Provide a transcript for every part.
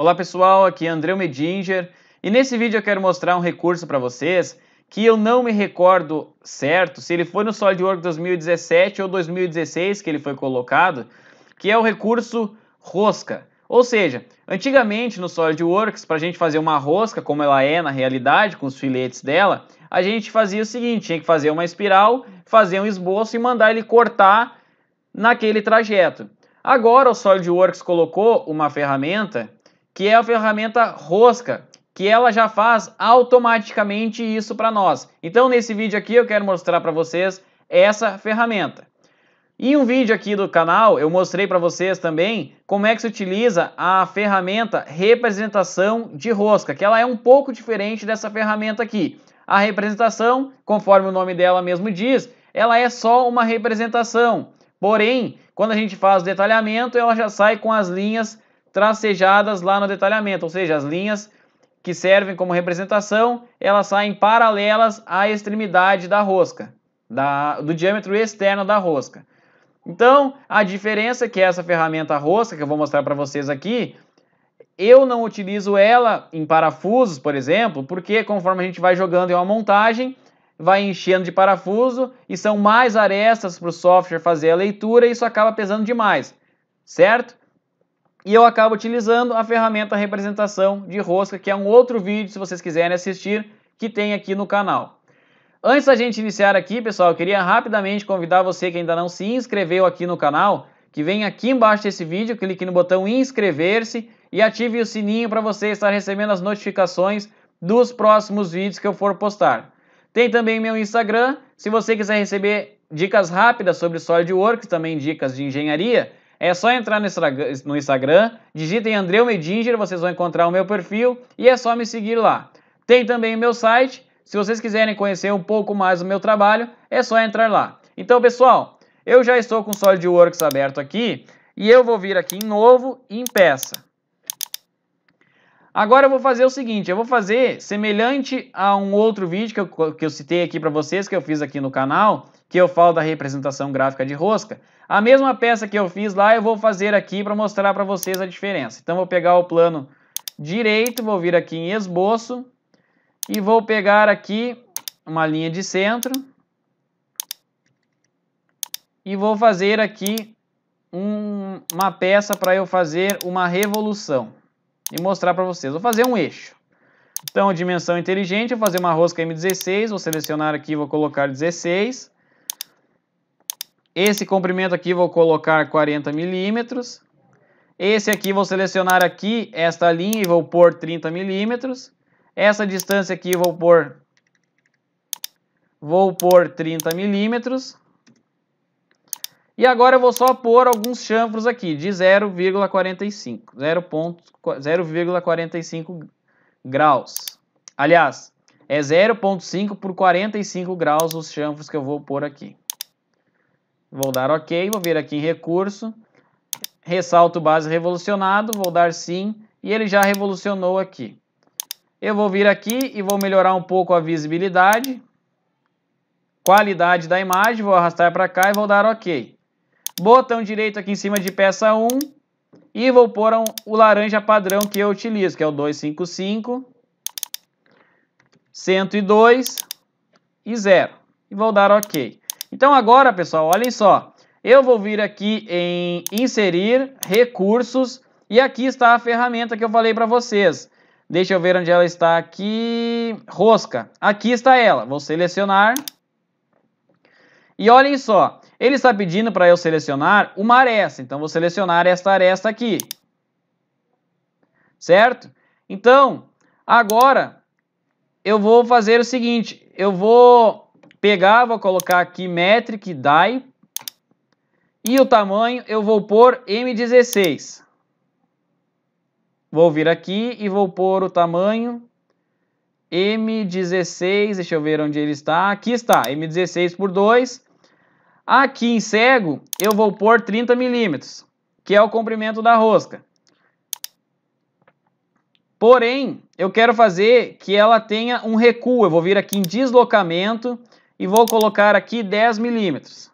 Olá pessoal, aqui é André Medinger e nesse vídeo eu quero mostrar um recurso para vocês que eu não me recordo certo se ele foi no SolidWorks 2017 ou 2016 que ele foi colocado, que é o recurso rosca. Ou seja, antigamente no SolidWorks, para a gente fazer uma rosca, como ela é na realidade, com os filetes dela, a gente fazia o seguinte, tinha que fazer uma espiral, fazer um esboço e mandar ele cortar naquele trajeto. Agora o SolidWorks colocou uma ferramenta que é a ferramenta Rosca, que ela já faz automaticamente isso para nós. Então, nesse vídeo aqui, eu quero mostrar para vocês essa ferramenta. Em um vídeo aqui do canal, eu mostrei para vocês também como é que se utiliza a ferramenta representação de rosca, que ela é um pouco diferente dessa ferramenta aqui. A representação, conforme o nome dela mesmo diz, ela é só uma representação. Porém, quando a gente faz o detalhamento, ela já sai com as linhas tracejadas lá no detalhamento, ou seja, as linhas que servem como representação, elas saem paralelas à extremidade da rosca, da, do diâmetro externo da rosca. Então, a diferença é que essa ferramenta rosca, que eu vou mostrar para vocês aqui, eu não utilizo ela em parafusos, por exemplo, porque conforme a gente vai jogando em uma montagem, vai enchendo de parafuso e são mais arestas para o software fazer a leitura e isso acaba pesando demais, certo? E eu acabo utilizando a ferramenta representação de rosca, que é um outro vídeo, se vocês quiserem assistir, que tem aqui no canal. Antes da gente iniciar aqui, pessoal, eu queria rapidamente convidar você que ainda não se inscreveu aqui no canal, que venha aqui embaixo desse vídeo, clique no botão inscrever-se e ative o sininho para você estar recebendo as notificações dos próximos vídeos que eu for postar. Tem também meu Instagram, se você quiser receber dicas rápidas sobre SolidWorks, também dicas de engenharia, é só entrar no Instagram, digitem Andreu Medinger, vocês vão encontrar o meu perfil e é só me seguir lá. Tem também o meu site, se vocês quiserem conhecer um pouco mais o meu trabalho, é só entrar lá. Então, pessoal, eu já estou com o SolidWorks aberto aqui e eu vou vir aqui em novo e em peça. Agora eu vou fazer o seguinte, eu vou fazer semelhante a um outro vídeo que eu, que eu citei aqui para vocês, que eu fiz aqui no canal, que eu falo da representação gráfica de rosca, a mesma peça que eu fiz lá eu vou fazer aqui para mostrar para vocês a diferença. Então vou pegar o plano direito, vou vir aqui em esboço e vou pegar aqui uma linha de centro e vou fazer aqui um, uma peça para eu fazer uma revolução e mostrar para vocês. Vou fazer um eixo. Então, dimensão inteligente, vou fazer uma rosca M16, vou selecionar aqui, vou colocar 16. Esse comprimento aqui vou colocar 40 milímetros. Esse aqui vou selecionar aqui esta linha e vou pôr 30 milímetros. Essa distância aqui vou pôr vou pôr 30 milímetros. E agora eu vou só pôr alguns chanfros aqui de 0,45, 0,45 graus. Aliás, é 0,5 por 45 graus os chanfros que eu vou pôr aqui. Vou dar OK, vou vir aqui em recurso, ressalto base revolucionado, vou dar sim, e ele já revolucionou aqui. Eu vou vir aqui e vou melhorar um pouco a visibilidade, qualidade da imagem, vou arrastar para cá e vou dar OK. Botão direito aqui em cima de peça 1 e vou pôr um, o laranja padrão que eu utilizo, que é o 255, 102 e 0. E vou dar OK. Então agora, pessoal, olhem só. Eu vou vir aqui em inserir recursos e aqui está a ferramenta que eu falei para vocês. Deixa eu ver onde ela está aqui. Rosca. Aqui está ela. Vou selecionar. E olhem só. Ele está pedindo para eu selecionar uma aresta. Então, vou selecionar esta aresta aqui. Certo? Então, agora eu vou fazer o seguinte. Eu vou pegar, vou colocar aqui metric die e o tamanho eu vou pôr M16. Vou vir aqui e vou pôr o tamanho M16, deixa eu ver onde ele está, aqui está, M16 por 2. Aqui em cego eu vou pôr 30 milímetros, que é o comprimento da rosca. Porém, eu quero fazer que ela tenha um recuo. Eu vou vir aqui em deslocamento e vou colocar aqui 10 milímetros.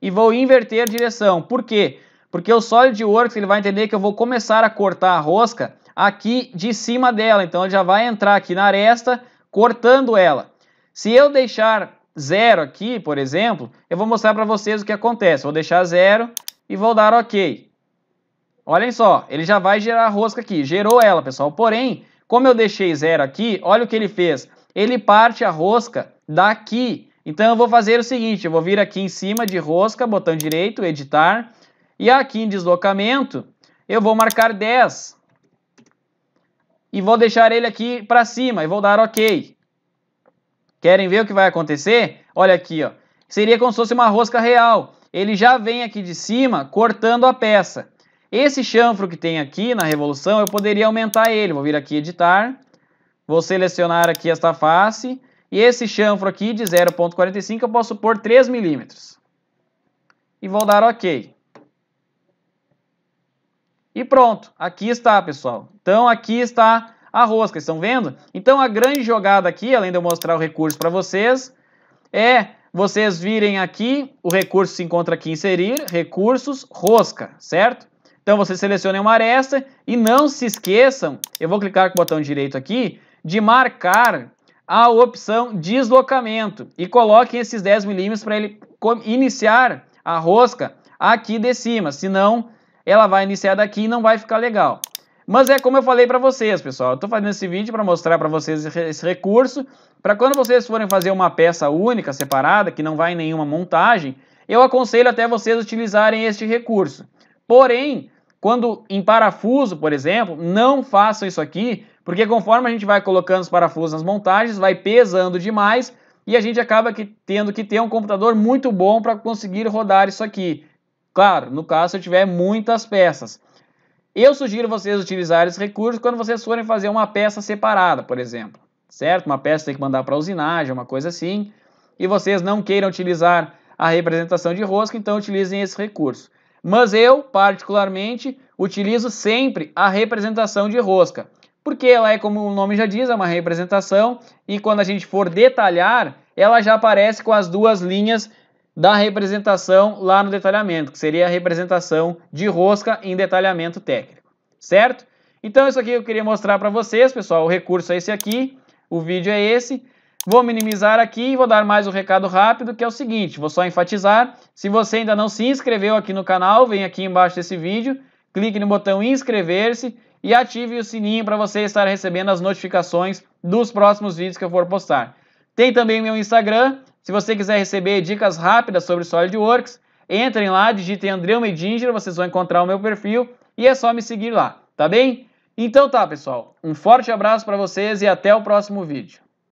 E vou inverter direção. Por quê? Porque o Solid Works ele vai entender que eu vou começar a cortar a rosca aqui de cima dela. Então ele já vai entrar aqui na aresta cortando ela. Se eu deixar zero aqui, por exemplo, eu vou mostrar para vocês o que acontece. Vou deixar zero e vou dar OK. Olhem só, ele já vai gerar a rosca aqui. Gerou ela, pessoal. Porém, como eu deixei zero aqui, olha o que ele fez. Ele parte a rosca daqui. Então eu vou fazer o seguinte, eu vou vir aqui em cima de rosca, botão direito, editar, e aqui em deslocamento eu vou marcar 10 e vou deixar ele aqui para cima e vou dar OK. Querem ver o que vai acontecer? Olha aqui, ó. seria como se fosse uma rosca real. Ele já vem aqui de cima cortando a peça. Esse chanfro que tem aqui na revolução, eu poderia aumentar ele. Vou vir aqui editar, vou selecionar aqui esta face e esse chanfro aqui de 0.45 eu posso pôr 3 milímetros. E vou dar OK. E pronto, aqui está, pessoal. Então aqui está a rosca, estão vendo? Então a grande jogada aqui, além de eu mostrar o recurso para vocês, é vocês virem aqui, o recurso se encontra aqui inserir, recursos, rosca, certo? Então vocês selecionem uma aresta e não se esqueçam, eu vou clicar com o botão direito aqui, de marcar a opção deslocamento e coloquem esses 10 milímetros para ele iniciar a rosca aqui de cima, senão ela vai iniciar daqui e não vai ficar legal. Mas é como eu falei para vocês, pessoal, eu estou fazendo esse vídeo para mostrar para vocês esse recurso, para quando vocês forem fazer uma peça única, separada, que não vai em nenhuma montagem, eu aconselho até vocês utilizarem este recurso. Porém, quando em parafuso, por exemplo, não façam isso aqui, porque conforme a gente vai colocando os parafusos nas montagens, vai pesando demais e a gente acaba que, tendo que ter um computador muito bom para conseguir rodar isso aqui. Claro, no caso se eu tiver muitas peças. Eu sugiro vocês utilizarem esse recurso quando vocês forem fazer uma peça separada, por exemplo. Certo? Uma peça tem que mandar para usinagem, uma coisa assim. E vocês não queiram utilizar a representação de rosca, então utilizem esse recurso. Mas eu, particularmente, utilizo sempre a representação de rosca porque ela é, como o nome já diz, é uma representação, e quando a gente for detalhar, ela já aparece com as duas linhas da representação lá no detalhamento, que seria a representação de rosca em detalhamento técnico, certo? Então isso aqui eu queria mostrar para vocês, pessoal, o recurso é esse aqui, o vídeo é esse, vou minimizar aqui e vou dar mais um recado rápido, que é o seguinte, vou só enfatizar, se você ainda não se inscreveu aqui no canal, vem aqui embaixo desse vídeo, clique no botão inscrever-se e ative o sininho para você estar recebendo as notificações dos próximos vídeos que eu for postar. Tem também meu Instagram, se você quiser receber dicas rápidas sobre SolidWorks, entrem lá, digitem André Medinger, vocês vão encontrar o meu perfil e é só me seguir lá, tá bem? Então tá, pessoal. Um forte abraço para vocês e até o próximo vídeo.